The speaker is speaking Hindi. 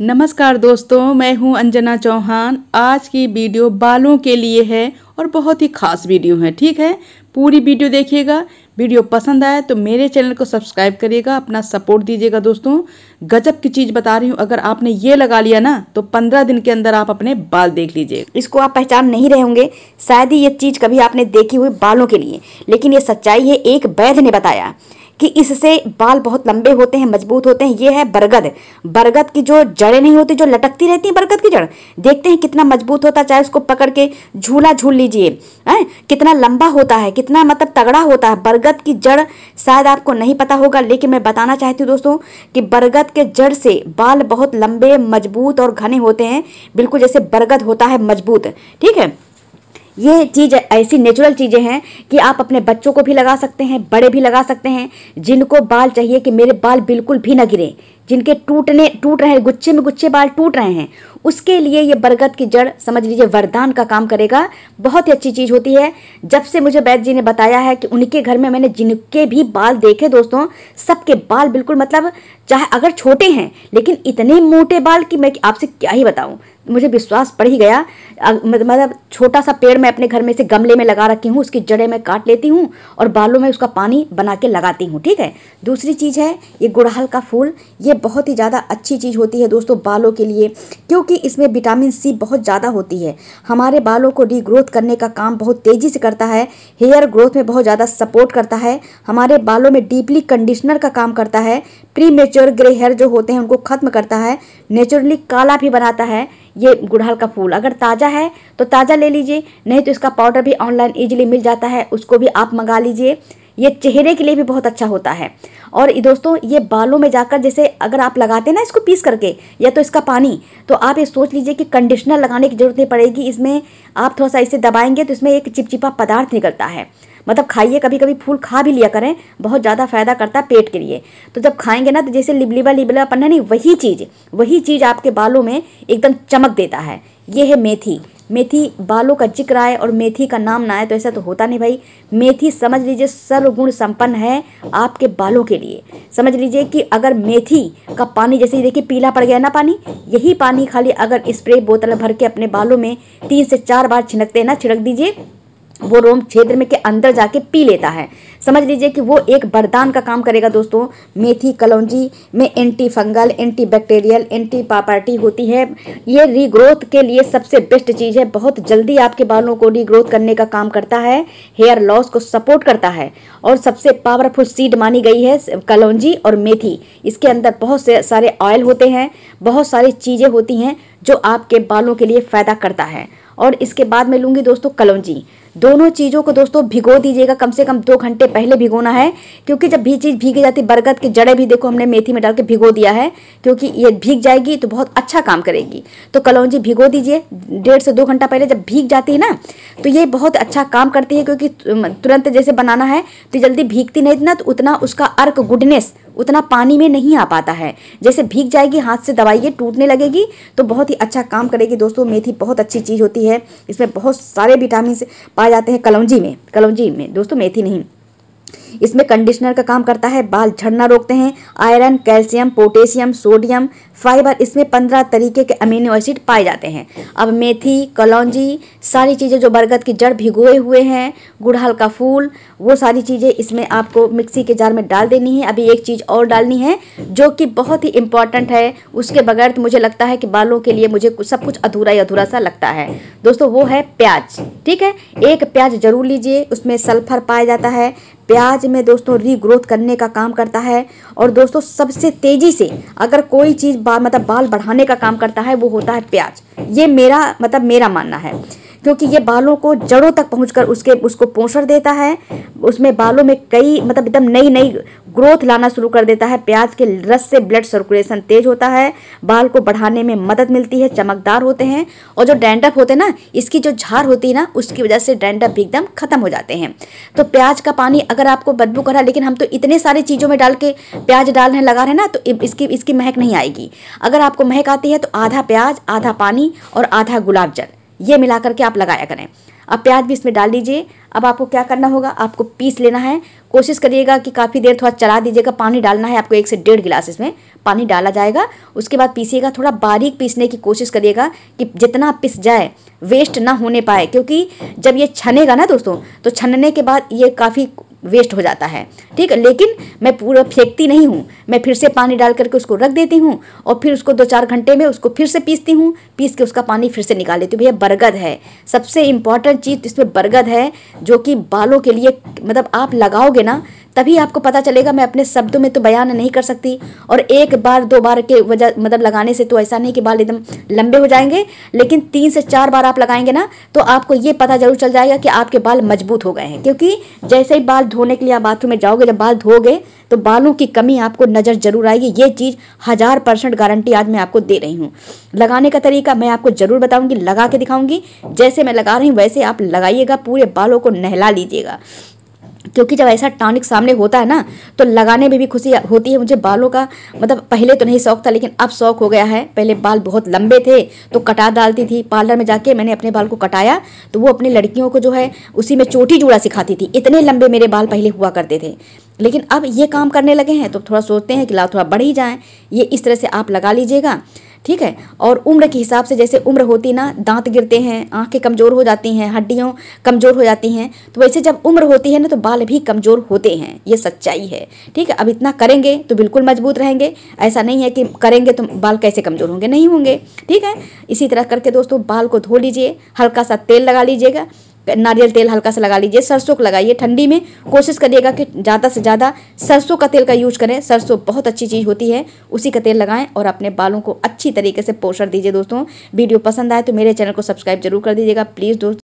नमस्कार दोस्तों मैं हूं अंजना चौहान आज की वीडियो बालों के लिए है और बहुत ही खास वीडियो है ठीक है पूरी वीडियो देखिएगा वीडियो पसंद आए तो मेरे चैनल को सब्सक्राइब करिएगा अपना सपोर्ट दीजिएगा दोस्तों गजब की चीज़ बता रही हूँ अगर आपने ये लगा लिया ना तो पंद्रह दिन के अंदर आप अपने बाल देख लीजिए इसको आप पहचान नहीं रहे होंगे शायद ही ये चीज़ कभी आपने देखी हुई बालों के लिए लेकिन ये सच्चाई है एक वैध ने बताया कि इससे बाल बहुत लंबे होते हैं मजबूत होते हैं ये है बरगद बरगद की जो जड़ें नहीं होती जो लटकती रहती है बरगद की जड़ देखते हैं कितना मजबूत होता है चाहे उसको पकड़ के झूला झूल लीजिए है कितना लंबा होता है कितना मतलब तगड़ा होता है बरगद की जड़ शायद आपको नहीं पता होगा लेकिन मैं बताना चाहती हूँ दोस्तों कि बरगद के जड़ से बाल बहुत लंबे मजबूत और घने होते हैं बिल्कुल जैसे बरगद होता है मजबूत ठीक है ये चीज़ ऐसी नेचुरल चीज़ें हैं कि आप अपने बच्चों को भी लगा सकते हैं बड़े भी लगा सकते हैं जिनको बाल चाहिए कि मेरे बाल बिल्कुल भी ना गिरे जिनके टूटने टूट रहे गुच्छे में गुच्छे बाल टूट रहे हैं उसके लिए ये बरगद की जड़ समझ लीजिए वरदान का काम करेगा बहुत ही अच्छी चीज़ होती है जब से मुझे बैद जी ने बताया है कि उनके घर में मैंने जिनके भी बाल देखे दोस्तों सबके बाल बिल्कुल मतलब चाहे अगर छोटे हैं लेकिन इतने मोटे बाल कि मैं आपसे क्या ही बताऊँ मुझे विश्वास पड़ ही गया मतलब छोटा सा पेड़ मैं अपने घर में से गमले में लगा रखी हूँ उसकी जड़ें मैं काट लेती हूँ और बालों में उसका पानी बना के लगाती हूँ ठीक है दूसरी चीज़ है ये गुड़हल का फूल ये बहुत ही ज़्यादा अच्छी चीज़ होती है दोस्तों बालों के लिए क्योंकि इसमें विटामिन सी बहुत ज़्यादा होती है हमारे बालों को रीग्रोथ करने का काम बहुत तेज़ी से करता है हेयर ग्रोथ में बहुत ज़्यादा सपोर्ट करता है हमारे बालों में डीपली कंडीशनर का काम करता है प्री मेच्योर ग्रे हेयर जो होते हैं उनको ख़त्म करता है नेचुरली काला भी बनाता है ये गुड़हल का फूल अगर ताज़ा है तो ताज़ा ले लीजिए नहीं तो इसका पाउडर भी ऑनलाइन ईजिली मिल जाता है उसको भी आप मंगा लीजिए ये चेहरे के लिए भी बहुत अच्छा होता है और दोस्तों ये बालों में जाकर जैसे अगर आप लगाते ना इसको पीस करके या तो इसका पानी तो आप ये सोच लीजिए कि कंडीशनर लगाने की ज़रूरत नहीं पड़ेगी इसमें आप थोड़ा सा इसे दबाएंगे तो इसमें एक चिपचिपा पदार्थ निकलता है मतलब खाइए कभी कभी फूल खा भी लिया करें बहुत ज़्यादा फ़ायदा करता है पेट के लिए तो जब खाएंगे ना तो जैसे लिबलिबा लिबलापन है नहीं वही चीज़ वही चीज़ आपके बालों में एकदम चमक देता है ये है मेथी मेथी बालों का जिक्र आए और मेथी का नाम ना आए तो ऐसा तो होता नहीं भाई मेथी समझ लीजिए सर्वगुण संपन्न है आपके बालों के लिए समझ लीजिए कि अगर मेथी का पानी जैसे देखिए पीला पड़ गया ना पानी यही पानी खाली अगर स्प्रे बोतल भर के अपने बालों में तीन से चार बार छिड़कते हैं ना छिड़क दीजिए वो रोम क्षेत्र में के अंदर जाके पी लेता है समझ लीजिए कि वो एक बरदान का काम करेगा दोस्तों मेथी कलौजी में anti fungal anti bacterial anti property होती है ये रीग्रोथ के लिए सबसे बेस्ट चीज़ है बहुत जल्दी आपके बालों को रीग्रोथ करने का काम करता है हेयर लॉस को सपोर्ट करता है और सबसे पावरफुल सीड मानी गई है कलौजी और मेथी इसके अंदर बहुत से सारे ऑयल होते हैं बहुत सारी चीज़ें होती हैं जो आपके बालों के लिए फ़ायदा करता है और इसके बाद मैं लूँगी दोस्तों कलौजी दोनों चीज़ों को दोस्तों भिगो दीजिएगा कम से कम दो घंटे पहले भिगोना है क्योंकि जब भी चीज़ भीगी जाती बरगद की जड़ें भी देखो हमने मेथी में डाल के भिगो दिया है क्योंकि ये भीग जाएगी तो बहुत अच्छा काम करेगी तो कलौजी भिगो दीजिए डेढ़ से दो घंटा पहले जब भीग जाती है ना तो ये बहुत अच्छा काम करती है क्योंकि तुरंत जैसे बनाना है तो जल्दी भीगती नहीं इतना तो उतना उसका अर्क गुडनेस उतना पानी में नहीं आ पाता है जैसे भीग जाएगी हाथ से दवाइए टूटने लगेगी तो बहुत ही अच्छा काम करेगी दोस्तों मेथी बहुत अच्छी चीज़ होती है इसमें बहुत सारे विटामिन पाए जाते हैं कलौजी में कलौजी में दोस्तों मेथी नहीं इसमें कंडीशनर का काम करता है बाल झड़ना रोकते हैं iron calcium potassium sodium fibre इसमें पंद्रह तरीके के अमीनो एसिड पाए जाते हैं अब मेथी कलौजी सारी चीज़ें जो बरगद की जड़ भिगोए हुए हैं गुड़हल का फूल वो सारी चीज़ें इसमें आपको मिक्सी के जार में डाल देनी है अभी एक चीज़ और डालनी है जो कि बहुत ही इंपॉर्टेंट है उसके बगैर तो मुझे लगता है कि बालों के लिए मुझे सब कुछ अधूरा ही अधूरा सा लगता है दोस्तों वो है प्याज ठीक है एक प्याज जरूर लीजिए उसमें सल्फर पाया जाता है प्याज में दोस्तों रीग्रोथ करने का काम करता है और दोस्तों सबसे तेज़ी से अगर कोई चीज़ बाल मतलब बाल बढ़ाने का काम करता है वो होता है प्याज ये मेरा मतलब मेरा मानना है क्योंकि ये बालों को जड़ों तक पहुंचकर उसके उसको पोषण देता है उसमें बालों में कई मतलब एकदम नई नई ग्रोथ लाना शुरू कर देता है प्याज के रस से ब्लड सर्कुलेशन तेज होता है बाल को बढ़ाने में मदद मिलती है चमकदार होते हैं और जो डैंडप होते हैं ना इसकी जो झार होती है ना उसकी वजह से डैंडप भी एकदम खत्म हो जाते हैं तो प्याज का पानी अगर आपको बदबू करा लेकिन हम तो इतने सारे चीज़ों में डाल के प्याज डाल रहे लगा रहे ना तो इसकी इसकी महक नहीं आएगी अगर आपको महक आती है तो आधा प्याज आधा पानी और आधा गुलाब जल ये मिला करके आप लगाया करें अब प्याज भी इसमें डाल दीजिए अब आपको क्या करना होगा आपको पीस लेना है कोशिश करिएगा कि काफ़ी देर थोड़ा चला दीजिएगा पानी डालना है आपको एक से डेढ़ गिलास इसमें पानी डाला जाएगा उसके बाद पीसिएगा थोड़ा बारीक पीसने की कोशिश करिएगा कि जितना पिस जाए वेस्ट ना होने पाए क्योंकि जब ये छनेगा ना दोस्तों तो छनने के बाद ये काफ़ी वेस्ट हो जाता है ठीक है लेकिन मैं पूरा फेंकती नहीं हूँ मैं फिर से पानी डाल करके उसको रख देती हूँ और फिर उसको दो चार घंटे में उसको फिर से पीसती हूँ पीस के उसका पानी फिर से निकाल लेती हूँ भैया बरगद है सबसे इम्पॉर्टेंट चीज़ इसमें बरगद है जो कि बालों के लिए मतलब आप लगाओगे ना तभी आपको पता चलेगा मैं अपने शब्दों में तो बयान नहीं कर सकती और एक बार दो बार के वजह मतलब लगाने से तो ऐसा नहीं कि बाल एकदम लंबे हो जाएंगे लेकिन तीन से चार बार आप लगाएंगे ना तो आपको ये पता जरूर चल जाएगा कि आपके बाल मजबूत हो गए हैं क्योंकि जैसे ही बाल धोने के लिए आप बाथरूम में जाओगे जब बाल धोगे तो बालों की कमी आपको नज़र जरूर आएगी ये चीज़ हज़ार परसेंट गारंटी आज मैं आपको दे रही हूँ लगाने का तरीका मैं आपको ज़रूर बताऊँगी लगा के दिखाऊँगी जैसे मैं लगा रही हूँ वैसे आप लगाइएगा पूरे बालों को नहला लीजिएगा क्योंकि जब ऐसा टॉनिक सामने होता है ना तो लगाने में भी खुशी होती है मुझे बालों का मतलब पहले तो नहीं शौक था लेकिन अब शौक हो गया है पहले बाल बहुत लंबे थे तो कटा डालती थी पार्लर में जाके मैंने अपने बाल को कटाया तो वो अपनी लड़कियों को जो है उसी में चोटी जूड़ा सिखाती थी इतने लंबे मेरे बाल पहले हुआ करते थे लेकिन अब ये काम करने लगे हैं तो थोड़ा सोचते हैं कि ला थोड़ा बढ़ ही जाएँ ये इस तरह से आप लगा लीजिएगा ठीक है और उम्र के हिसाब से जैसे उम्र होती ना दांत गिरते हैं आंखें कमज़ोर हो जाती हैं हड्डियों कमज़ोर हो जाती हैं तो वैसे जब उम्र होती है ना तो बाल भी कमज़ोर होते हैं ये सच्चाई है ठीक है अब इतना करेंगे तो बिल्कुल मजबूत रहेंगे ऐसा नहीं है कि करेंगे तो बाल कैसे कमज़ोर होंगे नहीं होंगे ठीक है इसी तरह करके दोस्तों बाल को धो लीजिए हल्का सा तेल लगा लीजिएगा नारियल तेल हल्का सा लगा लीजिए सरसों को लगाइए ठंडी में कोशिश करिएगा कि ज़्यादा से ज़्यादा सरसों का तेल का यूज करें सरसों बहुत अच्छी चीज़ होती है उसी का तेल लगाएं और अपने बालों को अच्छी तरीके से पोषण दीजिए दोस्तों वीडियो पसंद आए तो मेरे चैनल को सब्सक्राइब जरूर कर दीजिएगा प्लीज़ दोस्तों